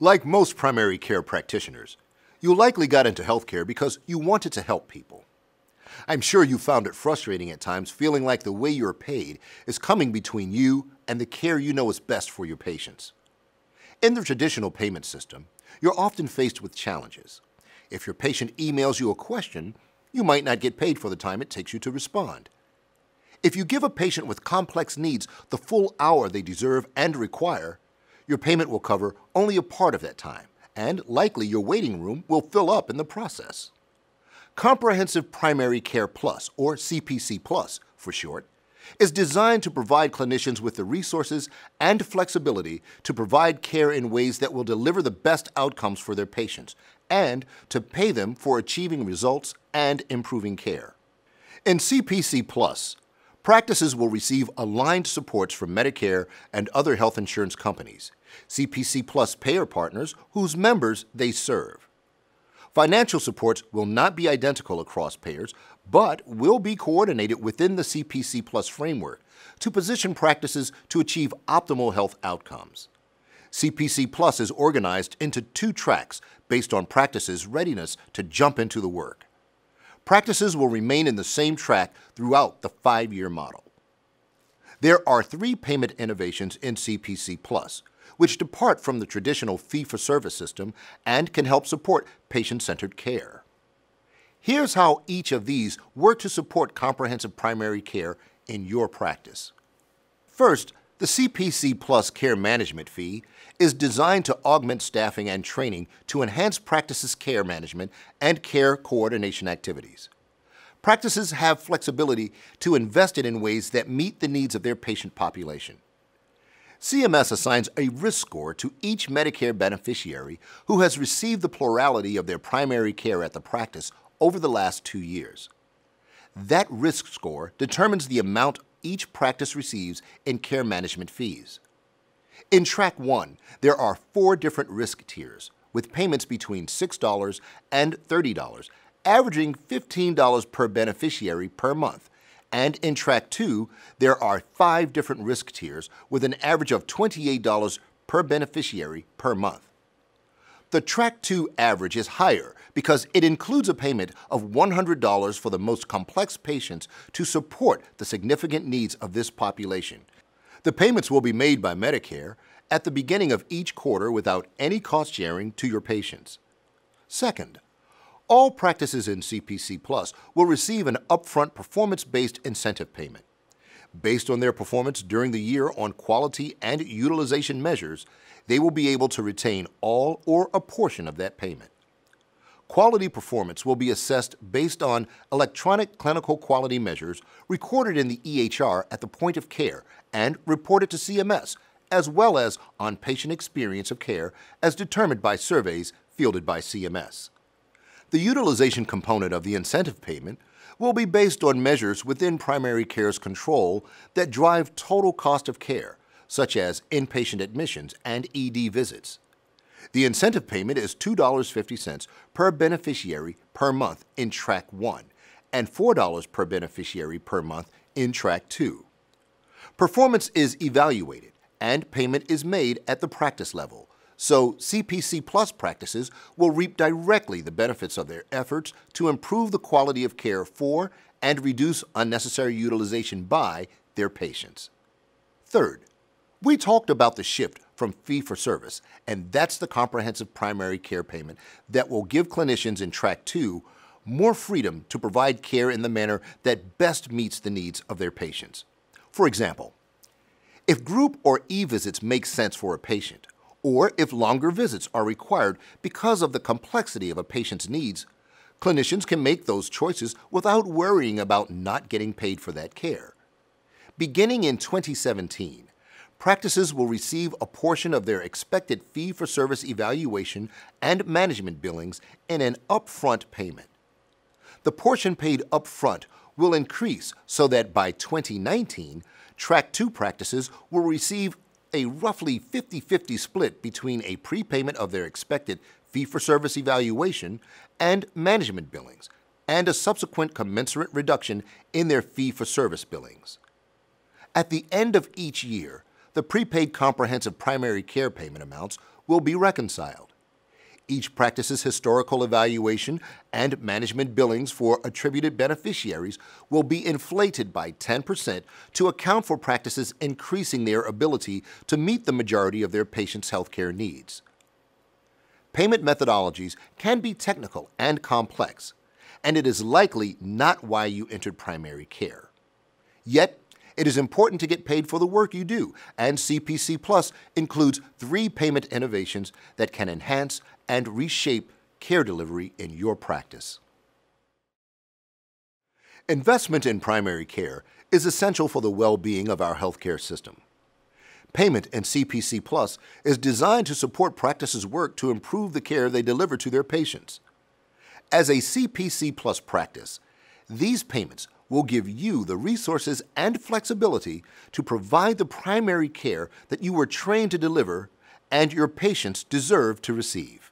Like most primary care practitioners, you likely got into healthcare because you wanted to help people. I'm sure you found it frustrating at times feeling like the way you're paid is coming between you and the care you know is best for your patients. In the traditional payment system, you're often faced with challenges. If your patient emails you a question, you might not get paid for the time it takes you to respond. If you give a patient with complex needs the full hour they deserve and require, your payment will cover only a part of that time, and likely your waiting room will fill up in the process. Comprehensive Primary Care Plus, or CPC Plus for short, is designed to provide clinicians with the resources and flexibility to provide care in ways that will deliver the best outcomes for their patients and to pay them for achieving results and improving care. In CPC Plus, Practices will receive aligned supports from Medicare and other health insurance companies, CPC Plus payer partners whose members they serve. Financial supports will not be identical across payers, but will be coordinated within the CPC Plus framework to position practices to achieve optimal health outcomes. CPC Plus is organized into two tracks based on practices' readiness to jump into the work. Practices will remain in the same track throughout the five-year model. There are three payment innovations in CPC Plus, which depart from the traditional fee-for-service system and can help support patient-centered care. Here's how each of these work to support comprehensive primary care in your practice. First, the CPC Plus Care Management Fee is designed to augment staffing and training to enhance practices care management and care coordination activities. Practices have flexibility to invest it in ways that meet the needs of their patient population. CMS assigns a risk score to each Medicare beneficiary who has received the plurality of their primary care at the practice over the last two years. That risk score determines the amount each practice receives in care management fees. In Track 1, there are four different risk tiers, with payments between $6 and $30, averaging $15 per beneficiary per month. And in Track 2, there are five different risk tiers with an average of $28 per beneficiary per month. The Track 2 average is higher because it includes a payment of $100 for the most complex patients to support the significant needs of this population. The payments will be made by Medicare at the beginning of each quarter without any cost sharing to your patients. Second, all practices in CPC Plus will receive an upfront performance-based incentive payment. Based on their performance during the year on quality and utilization measures, they will be able to retain all or a portion of that payment. Quality performance will be assessed based on electronic clinical quality measures recorded in the EHR at the point of care and reported to CMS, as well as on patient experience of care as determined by surveys fielded by CMS. The utilization component of the incentive payment will be based on measures within primary care's control that drive total cost of care such as inpatient admissions and ED visits. The incentive payment is $2.50 per beneficiary per month in Track 1 and $4 per beneficiary per month in Track 2. Performance is evaluated and payment is made at the practice level, so CPC Plus practices will reap directly the benefits of their efforts to improve the quality of care for and reduce unnecessary utilization by their patients. Third, we talked about the shift from fee for service, and that's the comprehensive primary care payment that will give clinicians in Track 2 more freedom to provide care in the manner that best meets the needs of their patients. For example, if group or e visits make sense for a patient, or if longer visits are required because of the complexity of a patient's needs, clinicians can make those choices without worrying about not getting paid for that care. Beginning in 2017, practices will receive a portion of their expected fee for service evaluation and management billings in an upfront payment. The portion paid upfront will increase so that by 2019, Track 2 practices will receive a roughly 50 50 split between a prepayment of their expected fee for service evaluation and management billings, and a subsequent commensurate reduction in their fee for service billings. At the end of each year, the prepaid comprehensive primary care payment amounts will be reconciled. Each practice's historical evaluation and management billings for attributed beneficiaries will be inflated by 10% to account for practices increasing their ability to meet the majority of their patients' healthcare needs. Payment methodologies can be technical and complex, and it is likely not why you entered primary care. Yet, it is important to get paid for the work you do, and CPC Plus includes three payment innovations that can enhance and reshape care delivery in your practice. Investment in primary care is essential for the well-being of our healthcare system. Payment in CPC Plus is designed to support practices' work to improve the care they deliver to their patients. As a CPC Plus practice, these payments will give you the resources and flexibility to provide the primary care that you were trained to deliver and your patients deserve to receive.